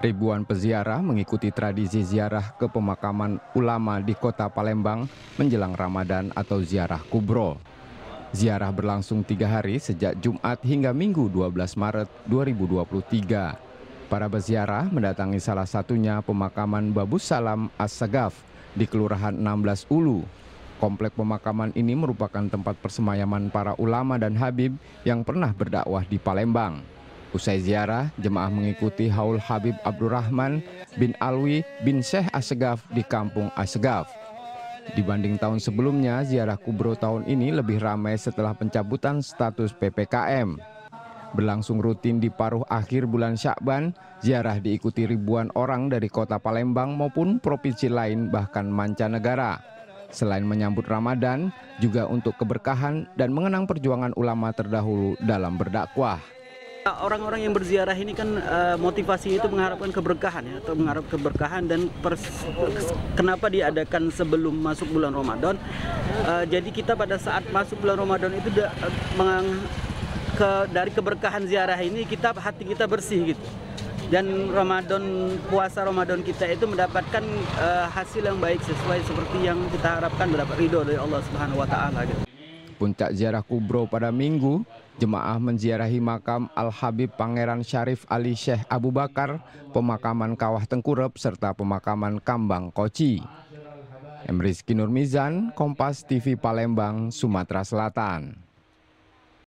Ribuan peziarah mengikuti tradisi ziarah ke pemakaman ulama di kota Palembang menjelang Ramadan atau ziarah kubro. Ziarah berlangsung tiga hari sejak Jumat hingga Minggu 12 Maret 2023. Para peziarah mendatangi salah satunya pemakaman Babus Salam As-Sagaf di Kelurahan 16 Ulu. Komplek pemakaman ini merupakan tempat persemayaman para ulama dan habib yang pernah berdakwah di Palembang. Usai ziarah, jemaah mengikuti haul Habib Abdurrahman bin Alwi bin Syekh Asegaf di kampung Asegaf. Dibanding tahun sebelumnya, ziarah kubro tahun ini lebih ramai setelah pencabutan status PPKM. Berlangsung rutin di paruh akhir bulan Syakban, ziarah diikuti ribuan orang dari kota Palembang maupun provinsi lain bahkan mancanegara. Selain menyambut Ramadan, juga untuk keberkahan dan mengenang perjuangan ulama terdahulu dalam berdakwah. Orang-orang yang berziarah ini kan uh, motivasi itu mengharapkan keberkahan ya atau mengharap keberkahan dan kenapa diadakan sebelum masuk bulan Ramadan. Uh, jadi kita pada saat masuk bulan Ramadan itu da ke dari keberkahan ziarah ini kita hati kita bersih gitu. Dan Ramadan puasa Ramadan kita itu mendapatkan uh, hasil yang baik sesuai seperti yang kita harapkan mendapat ridho dari Allah Subhanahu wa taala gitu puncak ziarah kubro pada minggu, jemaah menziarahi makam Al-Habib Pangeran Syarif Ali Syekh Abu Bakar, pemakaman Kawah Tengkurep, serta pemakaman Kambang Koci. Emrizki Nurmizan, Kompas TV Palembang, Sumatera Selatan.